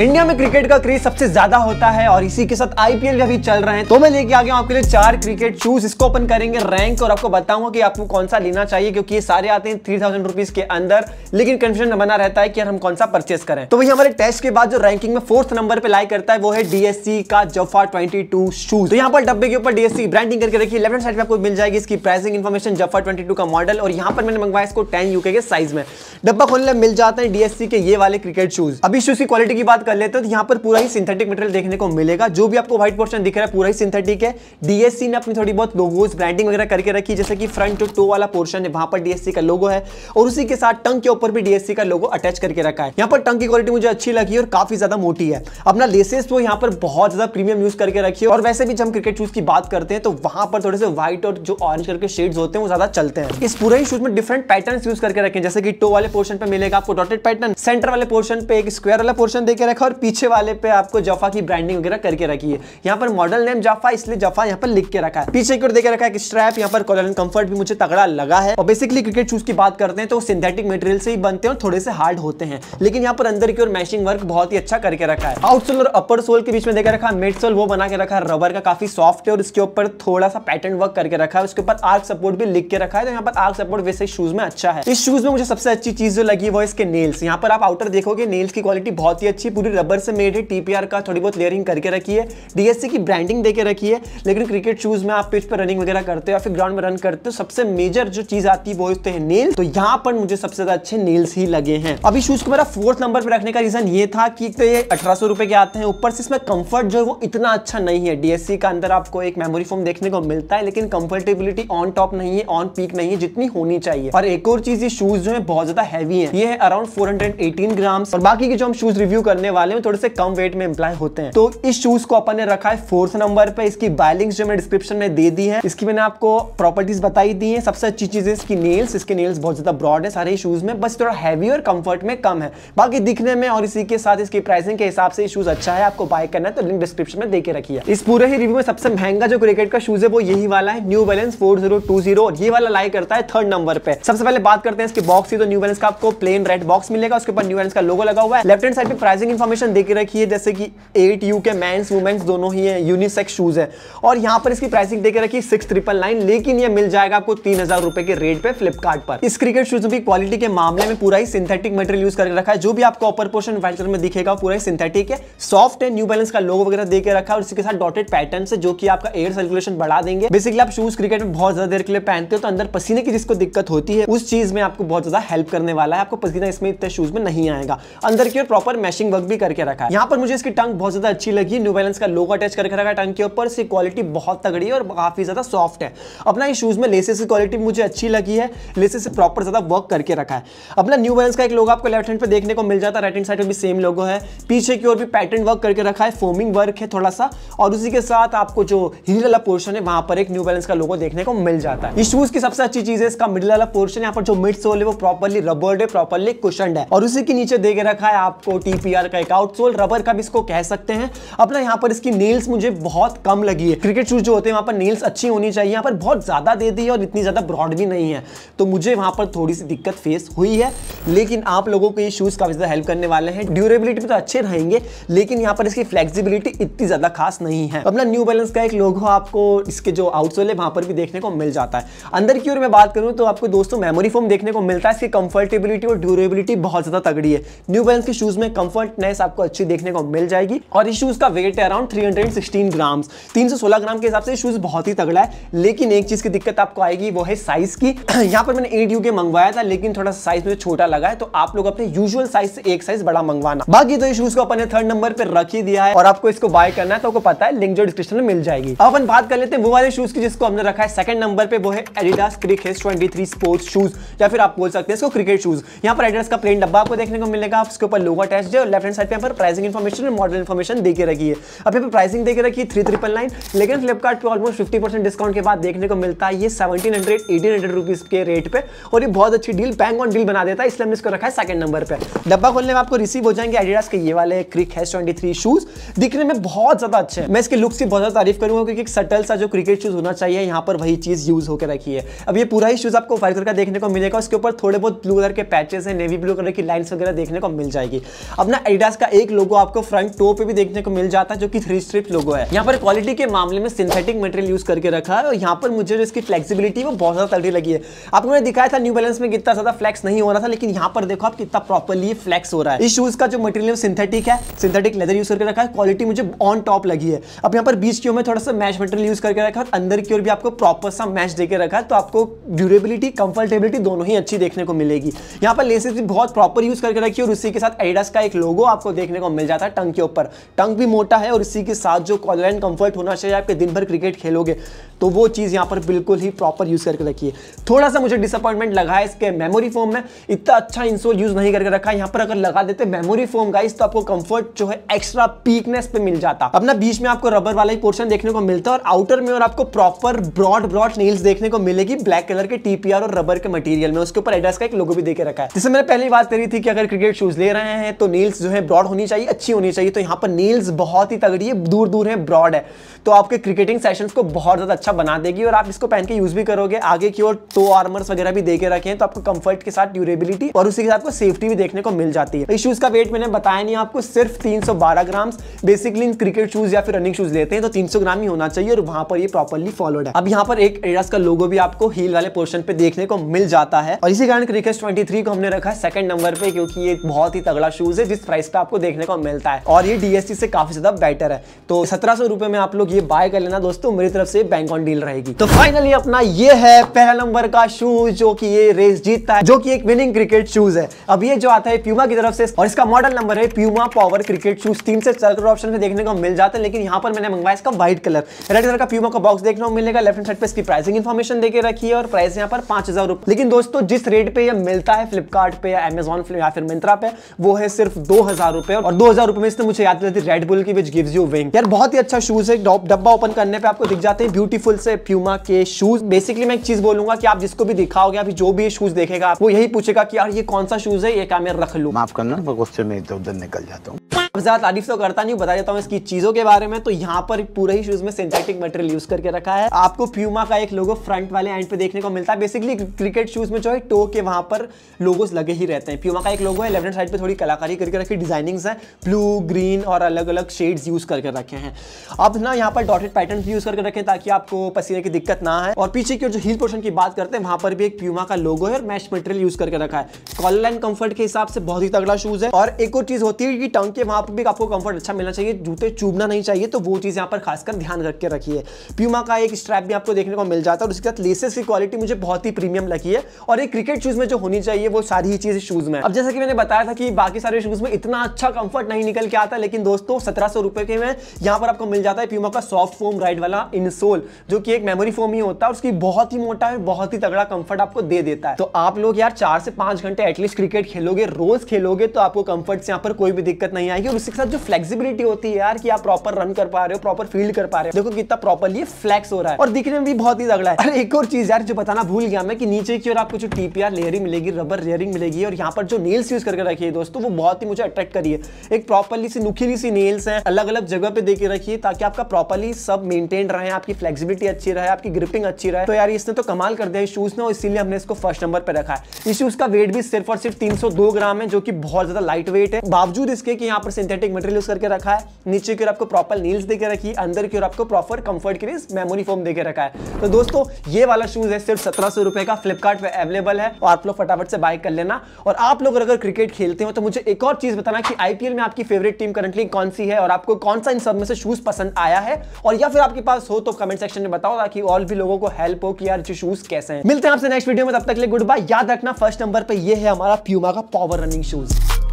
India में cricket का craze सबसे ज्यादा होता है और इसी के साथ आईपीएल भी अभी चल रहे हैं तो मैं लेके आ गया हूँ आपके लिए चार क्रिकेट शूज इसको ओपन करेंगे रैंक और आपको बताऊंगा कि आपको कौन सा लेना चाहिए क्योंकि ये सारे आते हैं थ्री थाउजेंड रुपीज के अंदर लेकिन कंफ्यूजन बना रहता है कि हम कौन सा परचेस करें तो वही हमारे टेस्ट के बाद जो रैंकिंग में फोर्थ नंबर पर लाई करता है वो है डीएससी का जफा ट्वेंटी शूज तो यहाँ पर डब्बे के ऊपर डीएससी ब्रांडिंग करके रखिए लेफ्ट साइड में आपको मिल जाएगी इसकी प्राइसिंग इन्फॉर्मेशन जफा ट्वेंटी का मॉडल और यहाँ पर मैंने मंगवाया इसको टेन यूके के साइज में डब्बा खोलने मिल जाते हैं डीएससी के ये वाले क्रिकेट शूज अभी शूज की क्वालिटी की बात बात कर लेते हैं तो यहाँ पर पूरा ही सिंथेटिक मटेरियल देखने को मिलेगा जो भी आपको व्हाइट पोर्शन दिख रहा है पूरा ही सिंथेटिक है डीएससी ने अपनी थोड़ी बहुत लोगोज ब्रांडिंग वगैरह करके रखी जैसे कि फ्रंट टू टो वाला पोर्शन है वहां पर डीएससी का लोगो है और उसी के साथ टंग के ऊपर भी डीएससी का लोगो अटैच करके रखा है यहाँ पर टंग की क्वालिटी मुझे अच्छी लगी और काफी ज्यादा मोटी है अपना लेसेस वो यहाँ पर बहुत ज्यादा प्रीमियम यूज करके रखी है और वैसे भी जब हम क्रिकेट शूज की बात करते हैं तो वहां पर थोड़े से व्हाइट और जो ऑरेंज कलर के शेड्स होते हैं वो ज्यादा चलते हैं इस पूरे ही शूज में डिफरेंट पैटर्न यूज करके रखे जैसे कि टो वाले पोर्शन पर मिलेगा आपको डॉटेड पैटर्न सेंटर वाले पोर्शन पे एक स्क्वायर वाला पोर्शन देकर रखा और पीछे वाले पे आपको जफा की ब्रांडिंग वगैरह करके रखी है यहाँ पर मॉडल नेम जफा इसलिए जफा यहाँ पर लिख के रखा है पीछे की ओर देखे रखा है स्ट्रैप यहाँ पर कॉलर एंड कंफर्ट भी मुझे तगड़ा लगा है और बेसिकली क्रिकेट शूज की बात करते हैं तो सिंथेटिक मटेरियल से ही बनते हैं और थोड़े से हार्ड होते हैं लेकिन यहाँ पर अंदर की ओर मैशिंग वर्क बहुत ही अच्छा करके रखा है आउटसोल और अपर सोल के बीच में देखा रखा है सोल वो बना के रखा है रबर का काफी सॉफ्ट है और इसके ऊपर थोड़ा सा पैटर्न वर्क करके रखा है उसके ऊपर आर्क सपोर्ट भी लिख के रखा है तो यहाँ पर आर्क सपोर्ट वैसे शूज में अच्छा है इस शूज में मुझे सबसे अच्छी चीज जो लगी वो इसके नेल्स यहाँ पर आप आउटर देखोगे नेल्स की क्वालिटी बहुत ही अच्छी पूरी रबर से मेड है टीपीआर का थोड़ी बहुत लेयरिंग करके रखी है डीएससी की ब्रांडिंग देके रखी है लेकिन क्रिकेट शूज में आप पिच पर रनिंग वगैरह करते हो या फिर ग्राउंड में रन करते हो सबसे मेजर जो चीज आती है वो है हैं नेल तो यहाँ पर मुझे सबसे ज्यादा अच्छे नेल्स ही लगे हैं अभी शूज को मेरा फोर्थ नंबर पर रखने का रीजन ये था कि तो ये अठारह रुपए के आते हैं ऊपर से इसमें कंफर्ट जो है वो इतना अच्छा नहीं है डीएससी का अंदर आपको एक मेमोरी फोम देखने को मिलता है लेकिन कंफर्टेबिलिटी ऑन टॉप नहीं है ऑन पीक नहीं है जितनी होनी चाहिए और एक और चीज ये शूज जो है बहुत ज्यादा हैवी है ये है अराउंड फोर ग्राम्स और बाकी के जो हम शूज रिव्यू करने वाले में थोड़े से कम वेट में इंप्लाई होते हैं तो इस शूज को अपन ने रखा है फोर्थ नंबर पे इसकी बाय जो मैं डिस्क्रिप्शन में दे दी है इसकी मैंने आपको प्रॉपर्टीज बताई दी है सबसे अच्छी चीज है इसकी नेल्स इसके नेल्स बहुत ज्यादा ब्रॉड है सारे शूज में बस थोड़ा हैवी और कंफर्ट में कम है बाकी दिखने में और इसी के साथ इसकी प्राइसिंग के हिसाब से शूज अच्छा है आपको बाय करना है तो लिंक डिस्क्रिप्शन में देके रखिए इस पूरे ही रिव्यू में सबसे महंगा जो क्रिकेट का शूज है वो यही वाला है न्यू बैलेंस फोर और ये वाला लाइक करता है थर्ड नंबर पर सबसे पहले बात करते हैं इसके बॉक्स की तो न्यू बैलेंस का आपको प्लेन रेड बॉक्स मिलेगा उसके ऊपर न्यू बैलेंस का लोगो लगा हुआ है लेफ्ट हैंड साइड पर प्राइसिंग इन्फॉर्मेशन दे के रखी है जैसे कि eight U K men's women's दोनों ही हैं यूनिसेक्स शूज़ हैं और यहाँ पर इसकी प्राइसिंग दे के रखी सिक्स ट्रिपल नाइन लेकिन ये मिल जाएगा आपको तीन हज़ार रुपये के रेट पे फ्लिपकार्ट पर इस क्रिकेट शूज़ की क्वालिटी के मामले में पूरा ही सिंथेटिक मटेरियल यूज़ करके रखा है जो भी आपको अपर पोर्शन वाइट कलर में दिखेगा पूरा ही सिंथेटिक है सॉफ्ट है न्यू बैलेंस का लोग वगैरह दे के रखा है और इसके साथ डॉटेड पैटर्न है जो कि आपका एयर सर्कुलेशन बढ़ा देंगे बेसिकली आप शूज़ क्रिकेट में बहुत ज़्यादा देर के लिए पहनते हो तो अंदर पसीने की जिसको दिक्कत होती है उस चीज़ में आपको बहुत ज़्यादा हेल्प करने वाला है आपको पसीना इसमें इतने शूज़ में नहीं आएगा अंदर की और प्रॉपर मैशिंग वर्क भी करके रखा है यहाँ पर मुझे इसकी टंग बहुत ज्यादा अच्छी लगी न्यू बैलेंस का लोगो अटैच करके रखा है टंग के ऊपर इसकी क्वालिटी बहुत तगड़ी है और काफी ज्यादा सॉफ्ट है अपना इस शूज में लेसेस की क्वालिटी मुझे अच्छी लगी है लेसेस से प्रॉपर ज्यादा वर्क करके रखा है अपना न्यू बैलेंस का एक लोगो आपको लेफ्ट हैंड पर देखने को मिल जाता है राइट हैंड साइड में भी सेम लोगो है पीछे की ओर भी पैटर्न वर्क करके रखा है फोमिंग वर्क है थोड़ा सा और उसी के साथ आपको जो हिल वाला पोर्शन है वहां पर एक न्यू बैलेंस का लोगो देखने को मिल जाता है इस शूज की सबसे अच्छी चीज है इसका मिडिल वाला पोर्शन यहाँ पर जो मिड सोल है वो प्रॉपरली रबर्ड है प्रॉपरली कुशन है और उसी के नीचे देख रखा है आपको टीपीआर का एक आउटसोल रबर का भी इसको कह सकते हैं अपना यहाँ पर इसकी नेल्स मुझे बहुत कम लगी है क्रिकेट शूज जो होते हैं वहाँ पर नेल्स अच्छी होनी चाहिए यहाँ पर बहुत ज़्यादा दे दी है और इतनी ज़्यादा ब्रॉड भी नहीं है तो मुझे वहाँ पर थोड़ी सी दिक्कत फेस हुई है लेकिन आप लोगों को ये शूज़ काफ़ी ज़्यादा हेल्प करने वाले हैं ड्यूरेबिलिटी में तो अच्छे रहेंगे लेकिन यहाँ पर इसकी फ्लेक्सिबिलिटी इतनी ज़्यादा खास नहीं है अपना न्यू बैलेंस का एक लोगो आपको इसके जो आउटसोल है वहाँ पर भी देखने को मिल जाता है अंदर की ओर मैं बात करूँ तो आपको दोस्तों मेमोरी फोम देखने को मिलता है इसकी कंफर्टेबिलिटी और ड्यूरेबिलिटी बहुत ज़्यादा तगड़ी है न्यू बैलेंस के शूज़ में कंफर्ट साइज आपको अच्छी देखने को मिल जाएगी और इस शूज का वेट है अराउंड 316 ग्राम्स 316 ग्राम के हिसाब से शूज बहुत ही तगड़ा है लेकिन एक चीज की दिक्कत आपको आएगी वो है साइज की यहाँ पर मैंने एट यू के मंगवाया था लेकिन थोड़ा सा साइज मुझे छोटा लगा है तो आप लोग अपने यूजल साइज से एक साइज बड़ा मंगवाना बाकी तो शूज को अपने थर्ड नंबर पर रख ही दिया है और आपको इसको बाय करना है तो आपको पता है लिंक जो डिस्क्रिप्शन में मिल जाएगी अब अपन बात कर लेते हैं वो वाले शूज की जिसको हमने रखा है सेकंड नंबर पे वो है Adidas crick twenty twenty sports shoes या फिर आप बोल सकते हैं इसको क्रिकेट शूज यहाँ पर एडिडास का प्लेन डब्बा आपको देखने को मिलेगा आप उसके ऊपर लोगो टेस्ट है और लेफ्ट राइट साइड पे यहाँ पर प्राइसिंग इन्फॉर्मेशन और मॉडल इन्फॉर्मेशन देखे रखी है अब यहाँ पर प्राइसिंग देखे रखी है थ्री ट्रिपल नाइन लेकिन फ्लिपकार्ट पे ऑलमोस्ट फिफ्टी परसेंट डिस्काउंट के बाद देखने को मिलता है ये seventeen hundred eighteen hundred rupees के रेट पे और ये बहुत अच्छी डील बैंक ऑन डील बना देता है इसलिए हमने इसको रखा है सेकंड नंबर पर डब्बा खोलने में आपको रिसीव हो जाएंगे एडिडास के ये वाले crick hash twenty three shoes दिखने में बहुत ज्यादा अच्छे हैं मैं इसके लुक्स की बहुत ज्यादा तारीफ करूंगा क्योंकि सटल सा जो क्रिकेट शूज होना चाहिए यहाँ पर वही चीज यूज होकर रखी है अब ये पूरा ही शूज आपको व्हाइट कलर का देखने को मिलेगा उसके ऊपर थोड़े बहुत ब्लू कलर के पैचेस है नेवी ब्लू कलर की लाइन्स वगैरह देखने को मिल जाएगी अपना एडिडास का एक लोगो आपको फ्रंट टो पे भी देखने को मिल जाता है जो कि थ्री स्ट्रिप लोगो है यहाँ पर क्वालिटी के मामले में सिंथेटिक मटेरियल यूज करके रखा है और यहाँ पर मुझे जो इसकी फ्लेक्सिबिलिटी वो बहुत ज्यादा तगड़ी लगी है आपको मैंने दिखाया था न्यू बैलेंस में कितना ज्यादा फ्लेक्स नहीं हो रहा था लेकिन यहाँ पर देखो आप कितना प्रॉपरली फ्लेक्स हो रहा है इस शूज का जो मटेरियल सिंथेटिक है सिंथेटिक लेदर यूज करके रखा है क्वालिटी मुझे ऑन टॉप लगी है अब यहाँ पर बीच की में थोड़ा सा मैच मटेरियल यूज करके रखा है अंदर की ओर भी आपको प्रॉपर सा मैच देकर रखा है तो आपको ड्यूरेबिलिटी कंफर्टेबिलिटी दोनों ही अच्छी देखने को मिलेगी यहाँ पर लेसेस भी बहुत प्रॉपर यूज करके रखी है और उसी के साथ एडिडास का एक लोगो आपको देखने को मिल जाता है टंग के ऊपर टंग भी मोटा है और इसी के साथ जो कॉलर एंड कंफर्ट होना चाहिए आपके दिन भर क्रिकेट खेलोगे तो वो चीज़ यहाँ पर बिल्कुल ही प्रॉपर यूज़ करके रखी है थोड़ा सा मुझे डिसअपॉइंटमेंट लगा है इसके मेमोरी फोम में इतना अच्छा इंसोल यूज़ नहीं करके रखा है यहाँ पर अगर लगा देते मेमोरी फोम गाइस तो आपको कंफर्ट जो है एक्स्ट्रा पीकनेस पे मिल जाता अपना बीच में आपको रबर वाला ही पोर्शन देखने को मिलता है और आउटर में और आपको प्रॉपर ब्रॉड ब्रॉड नील्स देखने को मिलेगी ब्लैक कलर के टीपीआर और रबर के मटीरियल में उसके ऊपर एडास का एक लोगो भी देके रखा है जिससे मैंने पहली बात करी थी कि अगर क्रिकेट शूज ले रहे हैं तो नील्स जो है में ब्रॉड होनी चाहिए अच्छी होनी चाहिए तो यहाँ पर नील्स बहुत ही तगड़ी है दूर दूर है ब्रॉड है तो आपके क्रिकेटिंग सेशन को बहुत ज़्यादा अच्छा बना देगी और आप इसको पहन के यूज़ भी करोगे आगे की ओर टो आर्मर्स वगैरह भी दे के रखे तो आपको कंफर्ट के साथ ड्यूरेबिलिटी और उसी के साथ सेफ्टी भी देखने को मिल जाती है शूज़ का वेट मैंने बताया नहीं आपको सिर्फ तीन ग्राम बेसिकली क्रिकेट शूज़ या फिर रनिंग शूज़ लेते हैं तो तीन ग्राम ही होना चाहिए और वहाँ पर ये प्रॉपरली फॉलोड है अब यहाँ पर एक एडिडास का लोगो भी आपको हील वाले पोर्शन पे देखने को मिल जाता है और इसी कारण क्रिकेट 23 को हमने रखा है सेकंड नंबर पे क्योंकि ये बहुत ही तगड़ा शूज है जिस प्राइस पे आपको देखने को मिलता है और ये डीएसटी से काफी ज्यादा बेटर है तो सत्रह सौ रुपए में आप लोग ये बाय कर लेना दोस्तों मेरी तरफ से बैंक ऑन डील रहेगी तो फाइनली अपना ये है पहला नंबर का शूज जो की ये रेस जीतता है जो की एक विनिंग क्रिकेट शूज है अब ये जो आता है प्यूमा की तरफ से और इसका मॉडल नंबर है प्यूमा पावर क्रिकेट शूज तीन से चार कलर ऑप्शन में देखने को मिल जाता है लेकिन यहाँ पर मैंने मंगवाया इसका व्हाइट कलर रेड कलर का प्यूमा का बॉक्स देखने को मिलेगा लेफ्ट साइड पर इसकी प्राइसिंग इन्फॉर्मेशन देके रखी है और प्राइस यहाँ पर पांच लेकिन दोस्तों जिस रेट पे ये मिलता है फ्लिपकार्ट पे या अमेजोन या फिर मिंत्रा पे वो है सिर्फ दो हजार रुपए और दो हजार रुपए में इसने मुझे याद रहती रेडबुल की विच गिव्स यू विंग यार बहुत ही अच्छा शूज है डब्बा ओपन करने पे आपको दिख जाते हैं ब्यूटीफुल से प्यूमा के शूज बेसिकली मैं एक चीज बोलूंगा कि आप जिसको भी दिखाओगे अभी जो भी शूज देखेगा वो यही पूछेगा कि यार ये कौन सा शूज है ये क्या मैं रख लू माफ करना गुस्से में इधर उधर निकल जाता हूँ ज़्यादा तारीफ तो करता नहीं बता देता हूँ इसकी चीज़ों के बारे में तो यहाँ पर पूरे ही शूज़ में सिंथेटिक मटेरियल यूज़ करके रखा है आपको प्यूमा का एक लोगो फ्रंट वाले एंड पे देखने को मिलता है बेसिकली क्रिकेट शूज़ में जो है टो के वहाँ पर लोगो लगे ही रहते हैं प्यूमा का एक लोगो है लेफ्ट साइड पर थोड़ी कलाकारी करके रखी डिजाइनिंग है ब्लू ग्रीन और अलग अलग शेड्स यूज़ करके रखे हैं अब ना यहाँ पर डॉटेड पैटर्न भी यूज़ करके रखें ताकि आपको पसीने की दिक्कत ना है और पीछे की जो हिल पोर्शन की बात करते हैं वहां पर भी एक प्यूमा का लोगो है और मैश मटेरियल यूज़ करके रखा है कॉलर लाइन कंफर्ट के हिसाब से बहुत ही तगड़ा शूज़ है और एक और चीज़ होती है कि टंग के वहाँ आप भी आपको कंफर्ट अच्छा मिलना चाहिए जूते चुभना नहीं चाहिए तो वो चीज़ यहाँ पर खासकर ध्यान रख के रखिए प्यूमा का एक स्ट्रैप भी आपको देखने को मिल जाता है और उसके साथ लेसेस की क्वालिटी मुझे बहुत ही प्रीमियम लगी है और एक क्रिकेट शूज़ में जो होनी चाहिए वो सारी ही चीज़ शूज़ में अब जैसा कि मैंने बताया था कि बाकी सारे शूज़ में इतना अच्छा कंफर्ट नहीं निकल के आता लेकिन दोस्तों सत्रह सौ रुपये के में यहाँ पर आपको मिल जाता है प्यूमा का सॉफ्ट फोम राइड वाला इनसोल जो कि एक मेमोरी फोम ही होता है उसकी बहुत ही मोटा है बहुत ही तगड़ा कंफर्ट आपको दे देता है तो आप लोग यार चार से पांच घंटे एटलीस्ट क्रिकेट खेलोगे रोज खेलोगे तो आपको कंफर्ट से यहाँ पर कोई भी दिक्कत नहीं आएगी लेकिन उसके साथ जो फ्लेक्सिबिलिटी होती है यार कि आप प्रॉपर रन कर पा रहे हो प्रॉपर फील्ड कर पा रहे हो देखो कितना प्रॉपरली फ्लैक्स हो रहा है और दिखने में भी बहुत ही तगड़ा है अरे एक और चीज यार जो बताना भूल गया मैं कि नीचे की ओर आपको जो टीपीआर लेयरिंग मिलेगी रबर लेयरिंग मिलेगी और यहाँ पर जो नेल्स यूज करके रखी है दोस्तों वो बहुत ही मुझे अट्रैक्ट करिए एक प्रॉपरली सी नुखीली सी नेल्स है अलग अलग जगह पे देके रखिए ताकि आपका प्रॉपरली सब मेंटेन रहे आपकी फ्लेक्सिबिलिटी अच्छी रहे आपकी ग्रिपिंग अच्छी रहे तो यार इसने तो कमाल कर दिया शूज ने इसीलिए हमने इसको फर्स्ट नंबर पर रखा है इस शूज का वेट भी सिर्फ और सिर्फ 302 ग्राम है जो की बहुत ज्यादा लाइट वेट है बावजूद इसके यहाँ पर सिंथेटिक मटेरियल यूज करके रखा है नीचे की ओर आपको प्रॉपर नील्स देकर रखी है अंदर की ओर आपको प्रॉपर कंफर्ट के लिए मेमोरी फोम देकर रखा है तो दोस्तों ये वाला शूज है सिर्फ सत्रह सौ रुपए का फ्लिपकार्ट पे अवेलेबल है और आप लोग फटाफट से बाय कर लेना और आप लोग अगर क्रिकेट खेलते हो तो मुझे एक और चीज बताना कि आईपीएल में आपकी फेवरेट टीम करंटली कौन सी है और आपको कौन सा इन सब में से शूज पसंद आया है और या फिर आपके पास हो तो कमेंट सेक्शन में बताओ ताकि और भी लोगों को हेल्प हो कि यार जो शूज कैसे हैं मिलते हैं आपसे नेक्स्ट वीडियो में तब तक लिए गुड बाय याद रखना फर्स्ट नंबर पर यह है हमारा प्यूमा का पावर रनिंग शूज